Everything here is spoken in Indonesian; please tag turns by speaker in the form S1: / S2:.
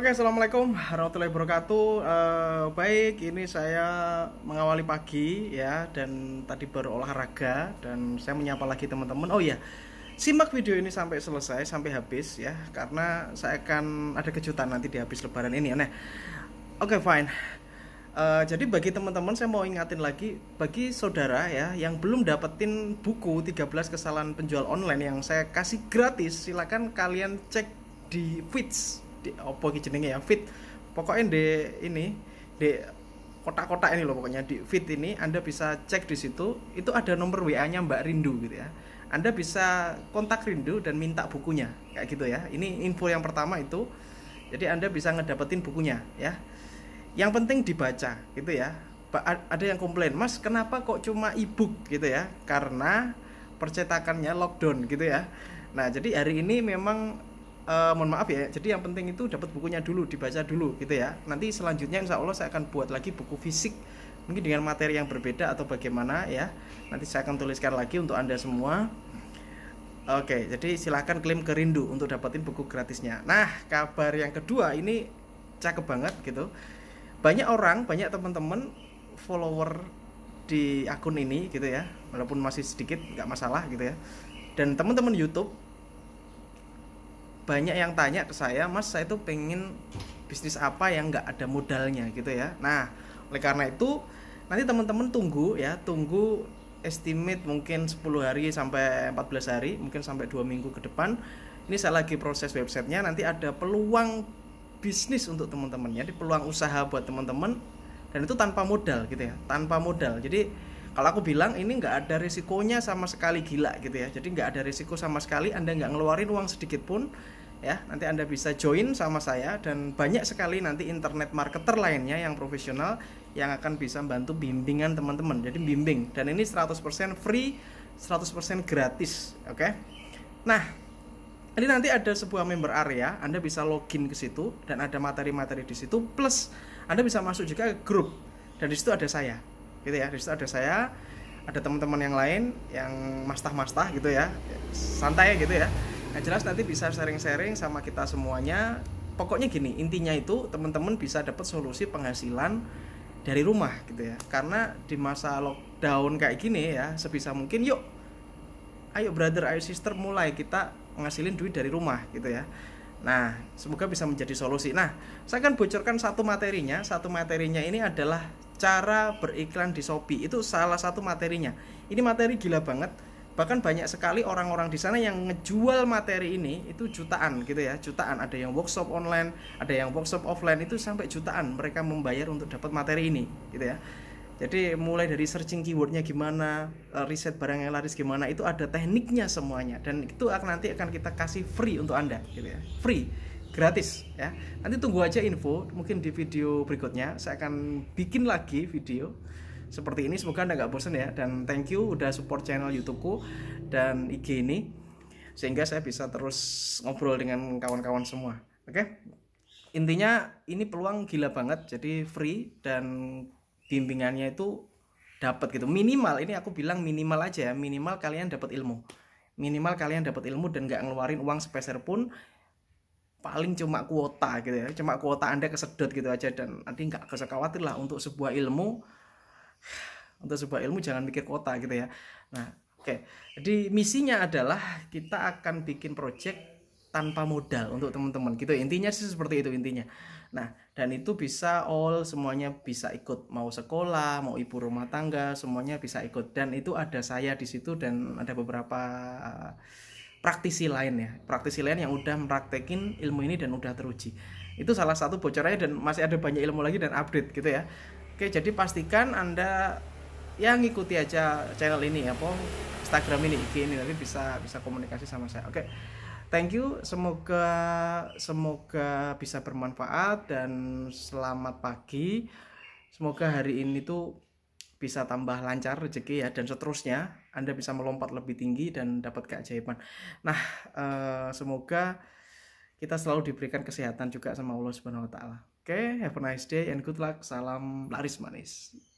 S1: Oke, assalamualaikum warahmatullahi wabarakatuh. Uh, baik, ini saya mengawali pagi ya, dan tadi baru olahraga dan saya menyapa lagi teman-teman. Oh iya, simak video ini sampai selesai, sampai habis ya, karena saya akan ada kejutan nanti di habis Lebaran ini. Nah, oke okay, fine. Uh, jadi bagi teman-teman saya mau ingatin lagi bagi saudara ya yang belum dapetin buku 13 kesalahan penjual online yang saya kasih gratis silahkan kalian cek di feeds di opo ki jenenge ya fit pokoknya di ini di kotak-kotak ini loh pokoknya di fit ini Anda bisa cek di situ itu ada nomor WA-nya Mbak Rindu gitu ya Anda bisa kontak Rindu dan minta bukunya kayak gitu ya ini info yang pertama itu jadi Anda bisa ngedapetin bukunya ya yang penting dibaca gitu ya ada yang komplain Mas kenapa kok cuma ebook gitu ya karena percetakannya lockdown gitu ya nah jadi hari ini memang uh, mohon maaf ya jadi yang penting itu dapat bukunya dulu dibaca dulu gitu ya nanti selanjutnya insya Allah saya akan buat lagi buku fisik mungkin dengan materi yang berbeda atau bagaimana ya nanti saya akan tuliskan lagi untuk anda semua Oke, jadi silahkan klaim ke Rindu untuk dapetin buku gratisnya. Nah, kabar yang kedua ini cakep banget gitu. Banyak orang, banyak teman-teman follower di akun ini gitu ya, walaupun masih sedikit nggak masalah gitu ya. Dan teman-teman YouTube banyak yang tanya ke saya mas saya tuh pengen bisnis apa yang nggak ada modalnya gitu ya nah oleh karena itu nanti teman-teman tunggu ya tunggu estimate mungkin 10 hari sampai 14 hari mungkin sampai dua minggu ke depan ini saya lagi proses websitenya nanti ada peluang bisnis untuk teman-teman ya, di peluang usaha buat teman-teman dan itu tanpa modal gitu ya tanpa modal jadi kalau aku bilang ini nggak ada risikonya sama sekali gila gitu ya. Jadi nggak ada risiko sama sekali. Anda nggak ngeluarin uang sedikit pun ya nanti anda bisa join sama saya dan banyak sekali nanti internet marketer lainnya yang profesional yang akan bisa bantu bimbingan teman-teman jadi bimbing dan ini 100% free 100% gratis oke okay? nah ini nanti ada sebuah member area anda bisa login ke situ dan ada materi-materi di situ plus anda bisa masuk juga ke grup dan di situ ada saya gitu ya di situ ada saya ada teman-teman yang lain yang mastah-mastah gitu ya santai gitu ya yang jelas nanti bisa sharing-sharing sama kita semuanya pokoknya gini intinya itu teman-teman bisa dapat solusi penghasilan dari rumah gitu ya karena di masa lockdown kayak gini ya sebisa mungkin yuk ayo brother ayo sister mulai kita ngasilin duit dari rumah gitu ya Nah, semoga bisa menjadi solusi. Nah, saya akan bocorkan satu materinya. Satu materinya ini adalah cara beriklan di Shopee. Itu salah satu materinya. Ini materi gila banget. Bahkan banyak sekali orang-orang di sana yang ngejual materi ini itu jutaan gitu ya, jutaan. Ada yang workshop online, ada yang workshop offline itu sampai jutaan mereka membayar untuk dapat materi ini gitu ya. Jadi mulai dari searching keywordnya gimana, eh, riset barang yang laris gimana, itu ada tekniknya semuanya dan itu akan nanti akan kita kasih free untuk anda, gitu ya, free, gratis ya. Nanti tunggu aja info, mungkin di video berikutnya saya akan bikin lagi video seperti ini. Semoga anda nggak bosan ya dan thank you udah support channel YouTubeku dan IG ini sehingga saya bisa terus ngobrol dengan kawan-kawan semua. Oke, okay? intinya ini peluang gila banget, jadi free dan bimbingannya itu dapat gitu minimal ini aku bilang minimal aja ya minimal kalian dapat ilmu minimal kalian dapat ilmu dan nggak ngeluarin uang sepeser pun paling cuma kuota gitu ya cuma kuota anda kesedot gitu aja dan nanti nggak usah khawatir lah untuk sebuah ilmu untuk sebuah ilmu jangan mikir kuota gitu ya nah oke okay. jadi misinya adalah kita akan bikin project tanpa modal untuk teman-teman gitu intinya sih seperti itu intinya nah dan itu bisa all semuanya bisa ikut mau sekolah mau ibu rumah tangga semuanya bisa ikut dan itu ada saya di situ dan ada beberapa eh, praktisi lain ya praktisi lain yang udah meraktekin ilmu ini dan udah teruji itu salah satu bocorannya dan masih ada banyak ilmu lagi dan update gitu ya oke jadi pastikan anda yang ngikuti aja channel ini ya po Instagram ini IG ini nanti bisa bisa komunikasi sama saya oke thank you semoga semoga bisa bermanfaat dan selamat pagi semoga hari ini tuh bisa tambah lancar rezeki ya dan seterusnya Anda bisa melompat lebih tinggi dan dapat keajaiban nah uh, semoga kita selalu diberikan kesehatan juga sama Allah Subhanahu Wa Taala oke okay, have a nice day and good luck salam laris manis